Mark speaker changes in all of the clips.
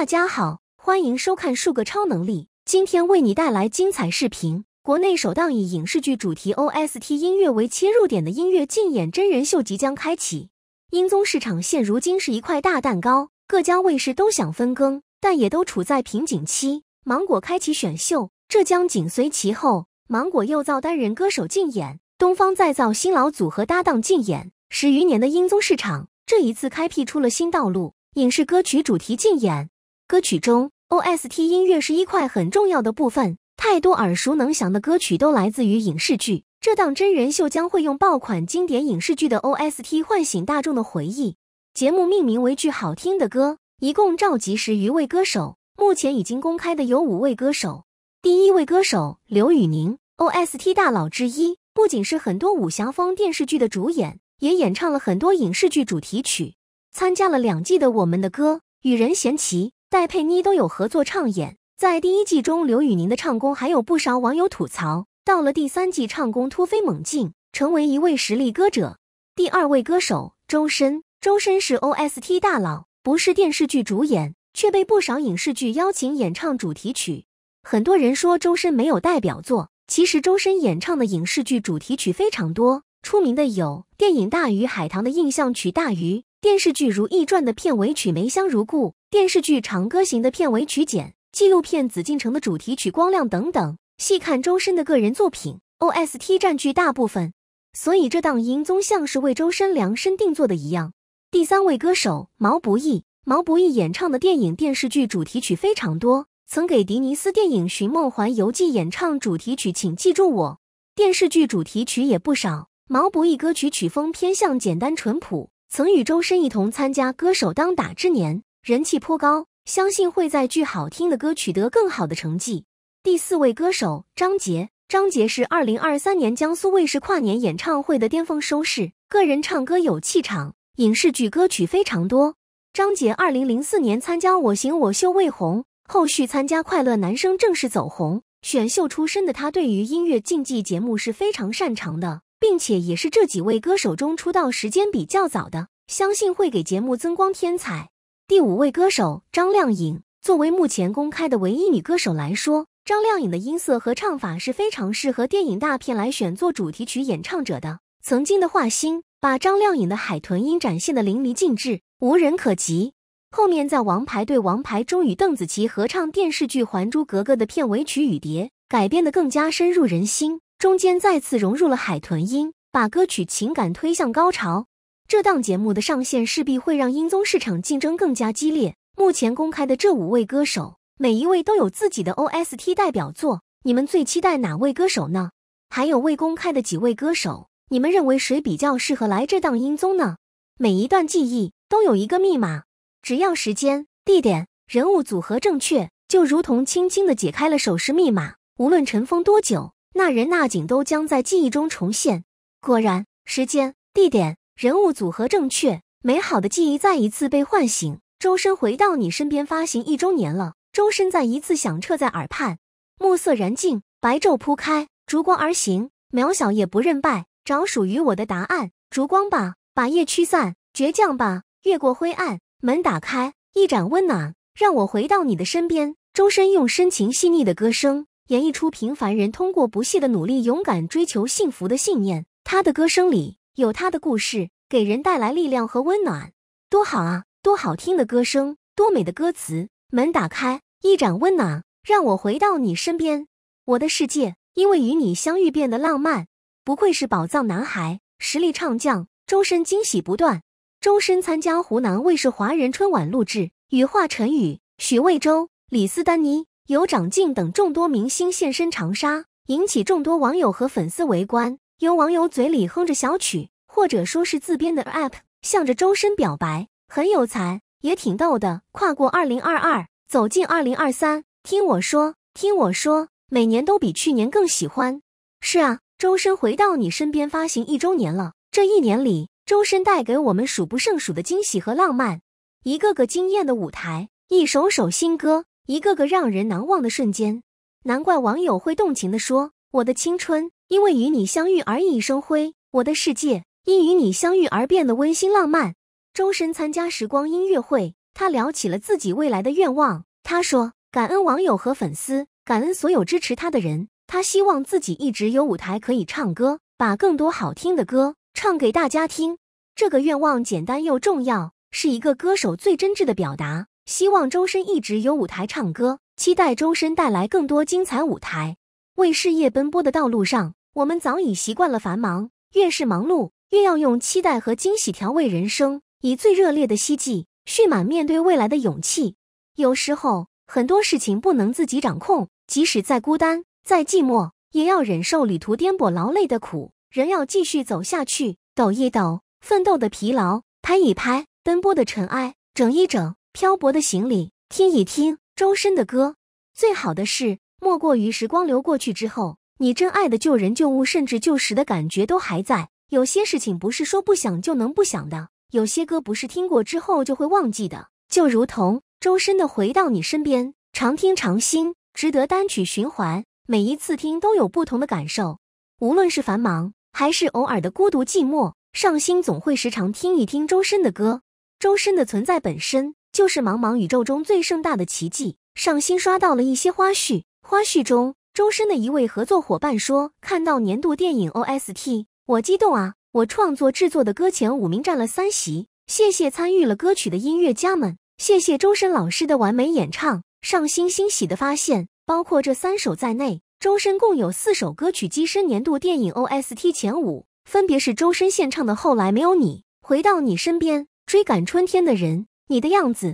Speaker 1: 大家好，欢迎收看数个超能力。今天为你带来精彩视频。国内首档以影视剧主题 OST 音乐为切入点的音乐竞演真人秀即将开启。音综市场现如今是一块大蛋糕，各家卫视都想分羹，但也都处在瓶颈期。芒果开启选秀，浙江紧随其后。芒果又造单人歌手竞演，东方再造新老组合搭档竞演。十余年的音综市场，这一次开辟出了新道路——影视歌曲主题竞演。歌曲中，OST 音乐是一块很重要的部分。太多耳熟能详的歌曲都来自于影视剧。这档真人秀将会用爆款经典影视剧的 OST 唤醒大众的回忆。节目命名为《句好听的歌》，一共召集十余位歌手，目前已经公开的有五位歌手。第一位歌手刘宇宁，OST 大佬之一，不仅是很多武侠风电视剧的主演，也演唱了很多影视剧主题曲，参加了两季的《我们的歌》，与任贤齐。戴佩妮都有合作唱演，在第一季中，刘宇宁的唱功还有不少网友吐槽。到了第三季，唱功突飞猛进，成为一位实力歌者。第二位歌手周深，周深是 OST 大佬，不是电视剧主演，却被不少影视剧邀请演唱主题曲。很多人说周深没有代表作，其实周深演唱的影视剧主题曲非常多，出名的有电影《大鱼海棠》的印象曲《大鱼》，电视剧《如懿传》的片尾曲《梅香如故》。电视剧《长歌行》的片尾曲《简》，纪录片《紫禁城》的主题曲《光亮》等等。细看周深的个人作品，O S T 占据大部分，所以这档音综像是为周深量身定做的一样。第三位歌手毛不易，毛不易演唱的电影、电视剧主题曲非常多，曾给迪尼斯电影《寻梦环游记》演唱主题曲《请记住我》，电视剧主题曲也不少。毛不易歌曲曲风偏向简单淳朴，曾与周深一同参加《歌手当打之年》。人气颇高，相信会在剧好听的歌取得更好的成绩。第四位歌手张杰，张杰是二零二三年江苏卫视跨年演唱会的巅峰收视，个人唱歌有气场，影视剧歌曲非常多。张杰二零零四年参加《我型我秀》未红，后续参加《快乐男声》正式走红。选秀出身的他，对于音乐竞技节目是非常擅长的，并且也是这几位歌手中出道时间比较早的，相信会给节目增光添彩。第五位歌手张靓颖，作为目前公开的唯一女歌手来说，张靓颖的音色和唱法是非常适合电影大片来选做主题曲演唱者的。曾经的华星把张靓颖的海豚音展现的淋漓尽致，无人可及。后面在《王牌对王牌》中与邓紫棋合唱电视剧《还珠格格》的片尾曲《雨蝶》，改编的更加深入人心，中间再次融入了海豚音，把歌曲情感推向高潮。这档节目的上线势必会让英宗市场竞争更加激烈。目前公开的这五位歌手，每一位都有自己的 OST 代表作。你们最期待哪位歌手呢？还有未公开的几位歌手，你们认为谁比较适合来这档音综呢？每一段记忆都有一个密码，只要时间、地点、人物组合正确，就如同轻轻的解开了手势密码。无论尘封多久，那人那景都将在记忆中重现。果然，时间、地点。人物组合正确，美好的记忆再一次被唤醒。周深回到你身边，发行一周年了。周深再一次响彻在耳畔。暮色燃尽，白昼铺开，烛光而行，渺小也不认败，找属于我的答案。烛光吧，把夜驱散；倔强吧，越过灰暗。门打开，一盏温暖，让我回到你的身边。周深用深情细腻的歌声，演绎出平凡人通过不懈的努力，勇敢追求幸福的信念。他的歌声里。有他的故事，给人带来力量和温暖，多好啊！多好听的歌声，多美的歌词。门打开，一盏温暖，让我回到你身边。我的世界因为与你相遇变得浪漫。不愧是宝藏男孩，实力唱将，终身惊喜不断。终身参加湖南卫视华人春晚录制，与华晨宇、许魏洲、李斯丹妮、尤长靖等众多明星现身长沙，引起众多网友和粉丝围观。有网友嘴里哼着小曲。或者说是自编的 app，向着周深表白，很有才，也挺逗的。跨过二零二二，走进二零二三，听我说，听我说，每年都比去年更喜欢。是啊，周深回到你身边发行一周年了。这一年里，周深带给我们数不胜数的惊喜和浪漫，一个个惊艳的舞台，一首首新歌，一个个让人难忘的瞬间。难怪网友会动情的说：“我的青春因为与你相遇而熠熠生辉，我的世界。”因与你相遇而变得温馨浪漫，周深参加时光音乐会，他聊起了自己未来的愿望。他说：“感恩网友和粉丝，感恩所有支持他的人。他希望自己一直有舞台可以唱歌，把更多好听的歌唱给大家听。这个愿望简单又重要，是一个歌手最真挚的表达。希望周深一直有舞台唱歌，期待周深带来更多精彩舞台。为事业奔波的道路上，我们早已习惯了繁忙，越是忙碌。”越要用期待和惊喜调味人生，以最热烈的希冀，蓄满面对未来的勇气。有时候很多事情不能自己掌控，即使再孤单、再寂寞，也要忍受旅途颠簸、劳累的苦，人要继续走下去。抖一抖奋斗的疲劳，拍一拍奔波的尘埃，整一整漂泊的行李，听一听周深的歌。最好的事，莫过于时光流过去之后，你真爱的旧人、旧物，甚至旧时的感觉都还在。有些事情不是说不想就能不想的，有些歌不是听过之后就会忘记的。就如同周深的《回到你身边》，常听常新，值得单曲循环。每一次听都有不同的感受，无论是繁忙还是偶尔的孤独寂寞，上新总会时常听一听周深的歌。周深的存在本身就是茫茫宇宙中最盛大的奇迹。上新刷到了一些花絮，花絮中周深的一位合作伙伴说，看到年度电影 OST。我激动啊！我创作制作的歌前五名占了三席，谢谢参与了歌曲的音乐家们，谢谢周深老师的完美演唱。上星欣喜的发现，包括这三首在内，周深共有四首歌曲跻身年度电影 OST 前五，分别是周深献唱的《后来没有你》《回到你身边》《追赶春天的人》《你的样子》。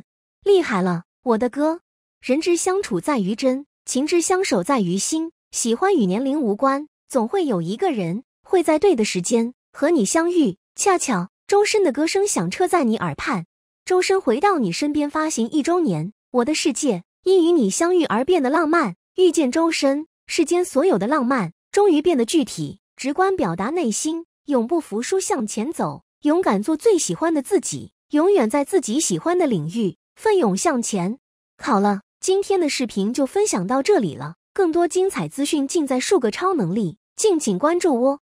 Speaker 1: 厉害了，我的歌！人之相处在于真情之相守在于心，喜欢与年龄无关，总会有一个人。会在对的时间和你相遇，恰巧周深的歌声响彻在你耳畔。周深回到你身边，发行一周年，我的世界因与你相遇而变得浪漫。遇见周深，世间所有的浪漫终于变得具体、直观，表达内心，永不服输，向前走，勇敢做最喜欢的自己，永远在自己喜欢的领域奋勇向前。好了，今天的视频就分享到这里了，更多精彩资讯尽在数个超能力，敬请关注哦。